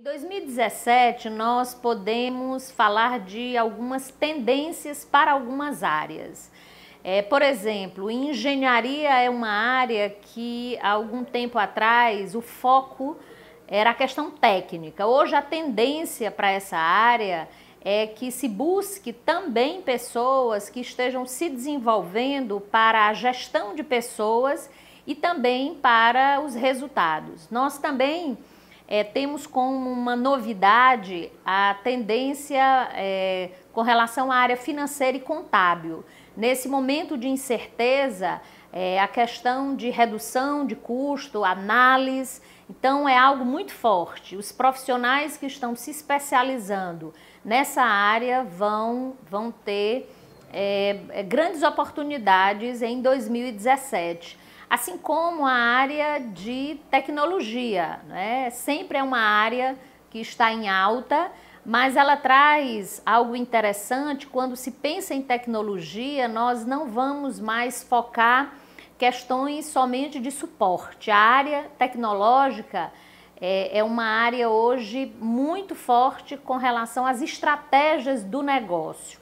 Em 2017, nós podemos falar de algumas tendências para algumas áreas. É, por exemplo, engenharia é uma área que há algum tempo atrás o foco era a questão técnica. Hoje a tendência para essa área é que se busque também pessoas que estejam se desenvolvendo para a gestão de pessoas e também para os resultados. Nós também é, temos como uma novidade a tendência é, com relação à área financeira e contábil. Nesse momento de incerteza, é, a questão de redução de custo, análise, então é algo muito forte. Os profissionais que estão se especializando nessa área vão, vão ter é, é grandes oportunidades em 2017 assim como a área de tecnologia, né? sempre é uma área que está em alta, mas ela traz algo interessante. Quando se pensa em tecnologia, nós não vamos mais focar questões somente de suporte. A área tecnológica é, é uma área hoje muito forte com relação às estratégias do negócio.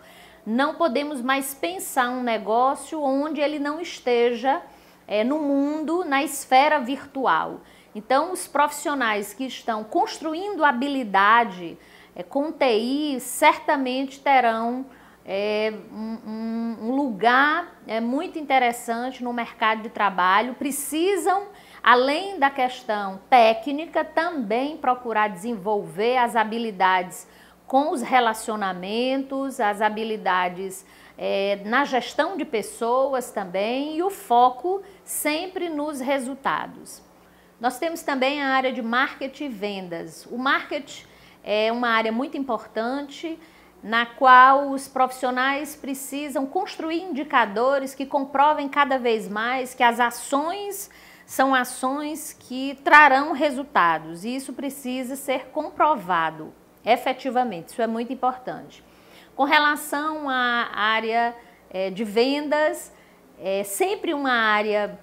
Não podemos mais pensar um negócio onde ele não esteja é, no mundo, na esfera virtual. Então, os profissionais que estão construindo habilidade é, com TI certamente terão é, um, um, lugar é, muito interessante no mercado de trabalho. Precisam, além da questão técnica, também procurar desenvolver as habilidades com os relacionamentos, as habilidades é, na gestão de pessoas também e o foco sempre nos resultados. Nós temos também a área de marketing e vendas. O marketing é uma área muito importante na qual os profissionais precisam construir indicadores que comprovem cada vez mais que as ações são ações que trarão resultados e isso precisa ser comprovado efetivamente. Isso é muito importante. Com relação à área é, de vendas, é sempre uma área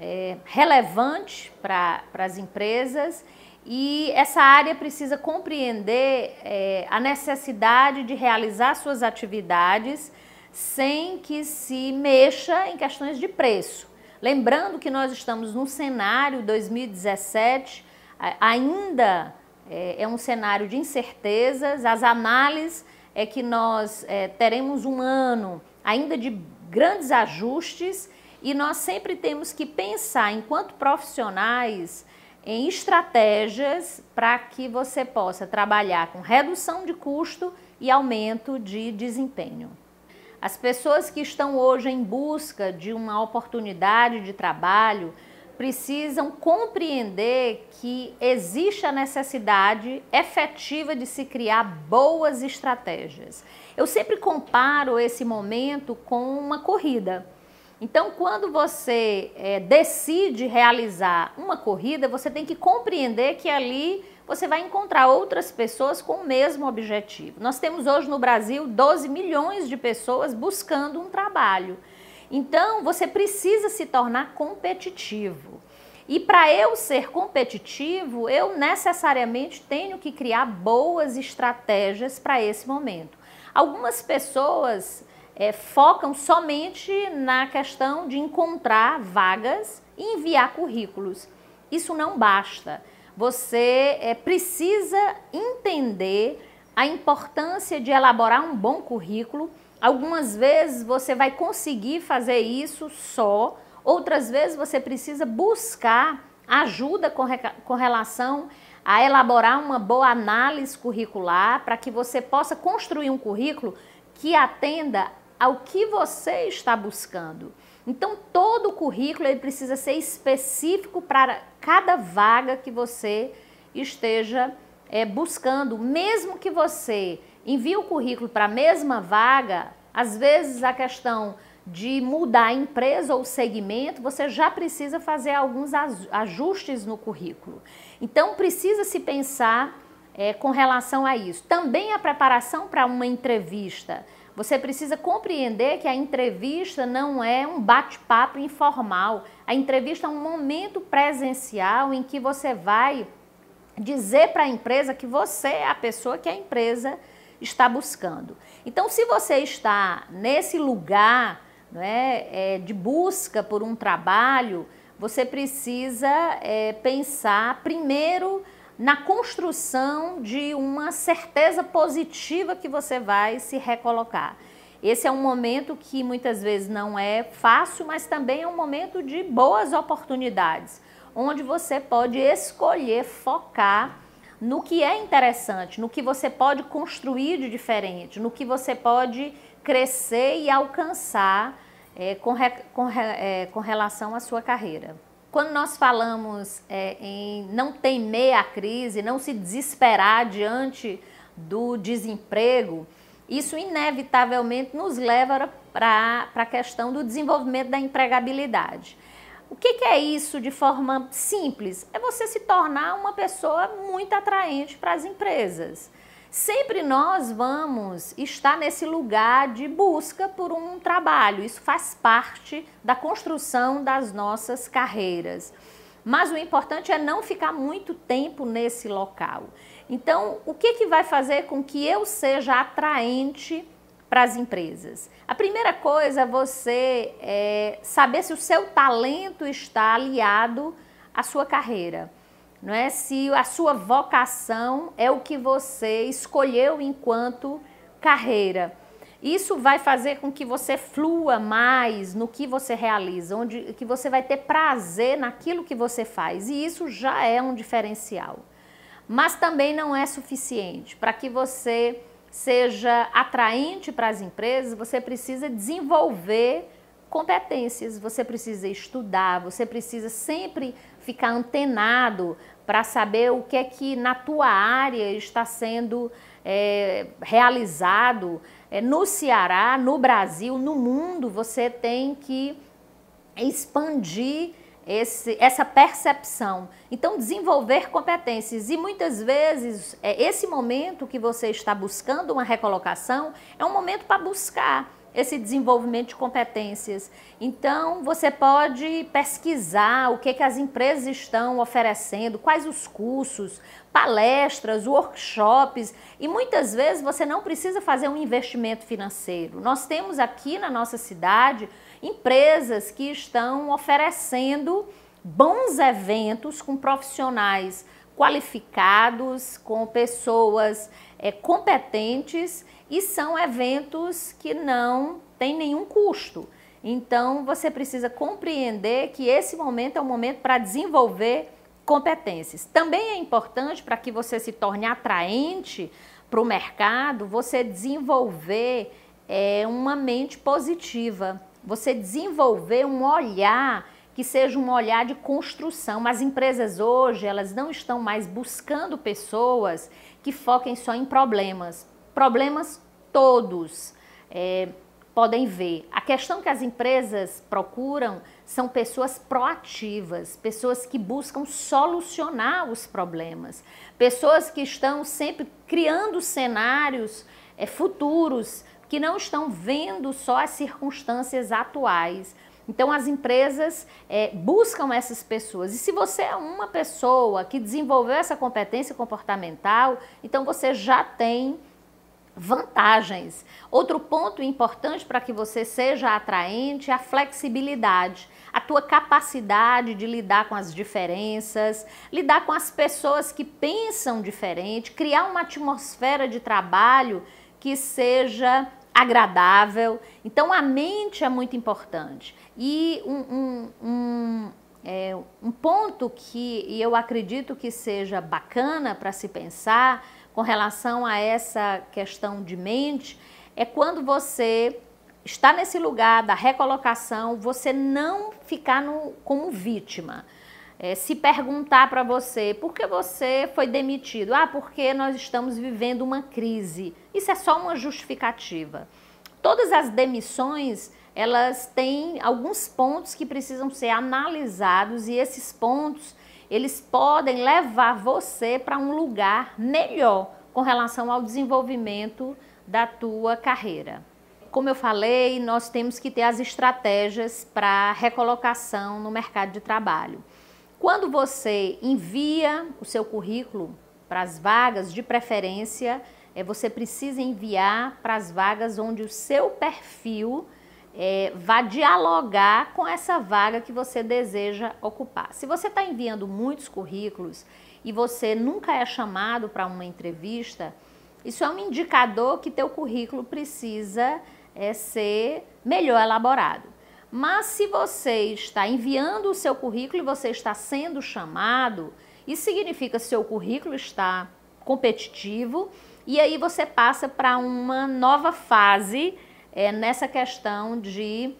é, relevante para as empresas e essa área precisa compreender é, a necessidade de realizar suas atividades sem que se mexa em questões de preço. Lembrando que nós estamos num cenário 2017, ainda é, é um cenário de incertezas, as análises é que nós é, teremos um ano ainda de grandes ajustes e nós sempre temos que pensar, enquanto profissionais, em estratégias para que você possa trabalhar com redução de custo e aumento de desempenho. As pessoas que estão hoje em busca de uma oportunidade de trabalho, precisam compreender que existe a necessidade efetiva de se criar boas estratégias. Eu sempre comparo esse momento com uma corrida. Então, quando você é, decide realizar uma corrida, você tem que compreender que ali você vai encontrar outras pessoas com o mesmo objetivo. Nós temos hoje no Brasil 12 milhões de pessoas buscando um trabalho. Então, você precisa se tornar competitivo. E para eu ser competitivo, eu necessariamente tenho que criar boas estratégias para esse momento. Algumas pessoas é, focam somente na questão de encontrar vagas e enviar currículos. Isso não basta. Você é, precisa entender a importância de elaborar um bom currículo Algumas vezes você vai conseguir fazer isso só, outras vezes você precisa buscar ajuda com, com relação a elaborar uma boa análise curricular para que você possa construir um currículo que atenda ao que você está buscando. Então, todo o currículo ele precisa ser específico para cada vaga que você esteja é, buscando, mesmo que você envia o currículo para a mesma vaga, às vezes a questão de mudar a empresa ou segmento, você já precisa fazer alguns ajustes no currículo. Então, precisa se pensar é, com relação a isso. Também a preparação para uma entrevista. Você precisa compreender que a entrevista não é um bate-papo informal. A entrevista é um momento presencial em que você vai dizer para a empresa que você é a pessoa que a empresa está buscando. Então, se você está nesse lugar né, é, de busca por um trabalho, você precisa é, pensar primeiro na construção de uma certeza positiva que você vai se recolocar. Esse é um momento que muitas vezes não é fácil, mas também é um momento de boas oportunidades, onde você pode escolher focar no que é interessante, no que você pode construir de diferente, no que você pode crescer e alcançar é, com, re, com, re, é, com, relação à sua carreira. Quando nós falamos é, em não temer a crise, não se desesperar diante do desemprego, isso inevitavelmente nos leva para a questão do desenvolvimento da empregabilidade. O que, que, é isso de forma simples? É você se tornar uma pessoa muito atraente para as empresas. Sempre nós vamos estar nesse lugar de busca por um trabalho, isso faz parte da construção das nossas carreiras. Mas o importante é não ficar muito tempo nesse local. Então, o que, que vai fazer com que eu seja atraente para as empresas? A primeira coisa é você é, saber se o seu talento está aliado à sua carreira, não é? Se a sua vocação é o que você escolheu enquanto carreira. Isso vai fazer com que você flua mais no que você realiza, onde que você vai ter prazer naquilo que você faz, e isso já é um diferencial. Mas também não é suficiente para que você seja atraente para as empresas, você precisa desenvolver competências, você precisa estudar, você precisa sempre ficar antenado para saber o que é que na tua área está sendo é, realizado. É, no Ceará, no Brasil, no mundo, você tem que expandir esse, essa percepção. Então, desenvolver competências. E muitas vezes, é, esse momento que você está buscando uma recolocação é um momento para buscar esse desenvolvimento de competências. Então, você pode pesquisar o que, que as empresas estão oferecendo, quais os cursos, palestras, workshops, e muitas vezes você não precisa fazer um investimento financeiro. Nós temos aqui na nossa cidade empresas que estão oferecendo bons eventos com profissionais qualificados, com pessoas é, competentes e são eventos que não têm nenhum custo. Então você precisa compreender que esse momento é um momento para desenvolver competências. Também é importante para que você se torne atraente para o mercado, você desenvolver é, uma mente positiva, você desenvolver um olhar que seja um olhar de construção. As empresas hoje, elas não estão mais buscando pessoas que foquem só em problemas. Problemas todos é, podem ver. A questão que as empresas procuram são pessoas proativas, pessoas que buscam solucionar os problemas, pessoas que estão sempre criando cenários é, futuros, que não estão vendo só as circunstâncias atuais então as empresas é, buscam essas pessoas. E se você é uma pessoa que desenvolveu essa competência comportamental, então você já tem vantagens. Outro ponto importante para que você seja atraente é a flexibilidade, a tua capacidade de lidar com as diferenças, lidar com as pessoas que pensam diferente, criar uma atmosfera de trabalho que seja agradável. Então a mente é muito importante. E um, um, um, é, um ponto que eu acredito que seja bacana para se pensar com relação a essa questão de mente é quando você está nesse lugar da recolocação, você não ficar no, como vítima é, se perguntar para você por que você foi demitido, ah, porque nós estamos vivendo uma crise. Isso é só uma justificativa. Todas as demissões elas têm alguns pontos que precisam ser analisados e esses pontos eles podem levar você para um lugar melhor com relação ao desenvolvimento da tua carreira. Como eu falei, nós temos que ter as estratégias para recolocação no mercado de trabalho. Quando você envia o seu currículo para as vagas de preferência, é, você precisa enviar para as vagas onde o seu perfil é, eh, vá dialogar com essa vaga que você deseja ocupar. Se você está enviando muitos currículos e você nunca é chamado para uma entrevista, isso é um indicador que teu currículo precisa é, ser melhor elaborado. Mas se você está enviando o seu currículo e você está sendo chamado, isso significa que seu currículo está competitivo e aí você passa para uma nova fase é, nessa questão de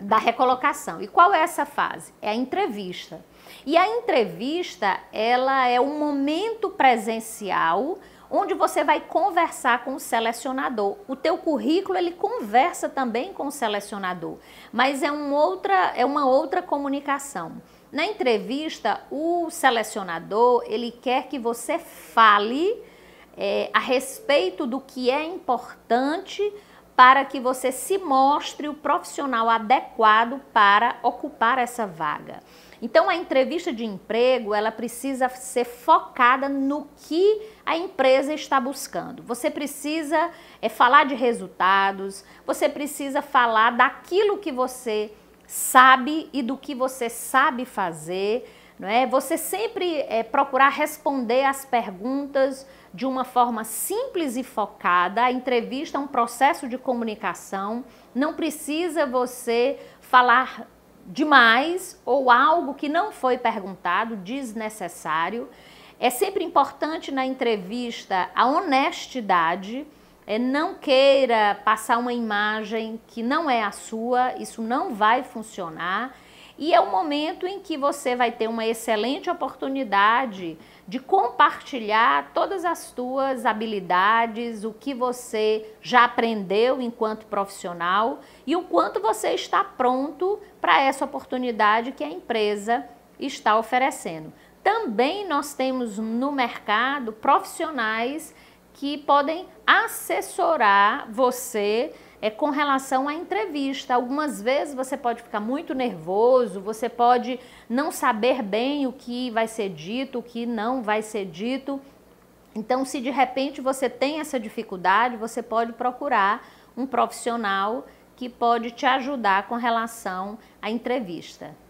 da recolocação. E qual é essa fase? É a entrevista. E a entrevista, ela é um momento presencial onde você vai conversar com o selecionador. O teu currículo ele conversa também com o selecionador, mas é, uma outra, é uma outra comunicação. Na entrevista, o selecionador ele quer que você fale é, a respeito do que é importante para que você se mostre o profissional adequado para ocupar essa vaga. Então a entrevista de emprego, ela precisa ser focada no que a empresa está buscando. Você precisa é, falar de resultados, você precisa falar daquilo que você sabe e do que você sabe fazer não é? Você sempre é, procurar responder as perguntas de uma forma simples e focada. A entrevista é um processo de comunicação. Não precisa você falar demais ou algo que não foi perguntado, desnecessário. É sempre importante na entrevista a honestidade. É, não queira passar uma imagem que não é a sua, isso não vai funcionar. E é o momento em que você vai ter uma excelente oportunidade de compartilhar todas as tuas habilidades, o que você já aprendeu enquanto profissional e o quanto você está pronto para essa oportunidade que a empresa está oferecendo. Também nós temos no mercado profissionais que podem assessorar você é, com relação à entrevista. Algumas vezes você pode ficar muito nervoso, você pode não saber bem o que vai ser dito, o que não vai ser dito. Então, se de repente você tem essa dificuldade, você pode procurar um profissional que pode te ajudar com relação à entrevista.